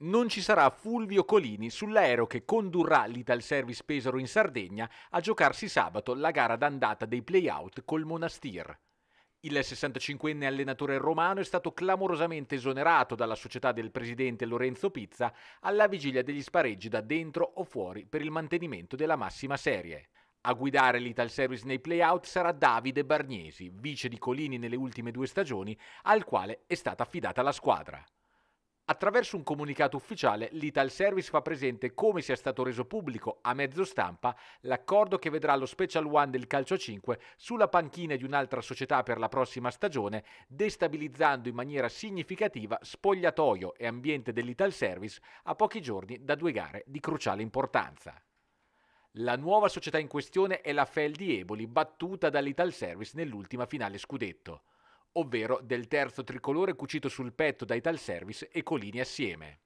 non ci sarà Fulvio Colini sull'aereo che condurrà l'Ital Service Pesaro in Sardegna a giocarsi sabato la gara d'andata dei playout col Monastir. Il 65enne allenatore romano è stato clamorosamente esonerato dalla società del presidente Lorenzo Pizza alla vigilia degli spareggi da dentro o fuori per il mantenimento della massima serie. A guidare l'Ital Service nei playout sarà Davide Barniesi, vice di Colini nelle ultime due stagioni, al quale è stata affidata la squadra. Attraverso un comunicato ufficiale, l'Ital Service fa presente come sia stato reso pubblico a mezzo stampa l'accordo che vedrà lo Special One del calcio 5 sulla panchina di un'altra società per la prossima stagione, destabilizzando in maniera significativa spogliatoio e ambiente dell'Ital Service a pochi giorni da due gare di cruciale importanza. La nuova società in questione è la Fel di Eboli, battuta dall'Ital Service nell'ultima finale scudetto ovvero del terzo tricolore cucito sul petto da Italservice e Colini assieme.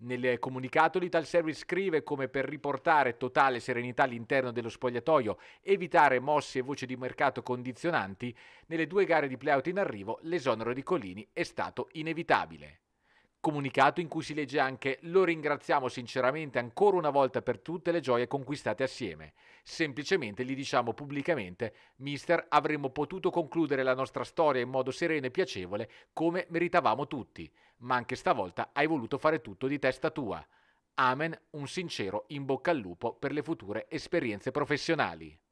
Nel comunicato l'Italservice scrive come per riportare totale serenità all'interno dello spogliatoio, evitare mosse e voci di mercato condizionanti, nelle due gare di playout in arrivo l'esonero di Colini è stato inevitabile comunicato in cui si legge anche lo ringraziamo sinceramente ancora una volta per tutte le gioie conquistate assieme. Semplicemente gli diciamo pubblicamente, mister, avremmo potuto concludere la nostra storia in modo sereno e piacevole come meritavamo tutti, ma anche stavolta hai voluto fare tutto di testa tua. Amen, un sincero in bocca al lupo per le future esperienze professionali.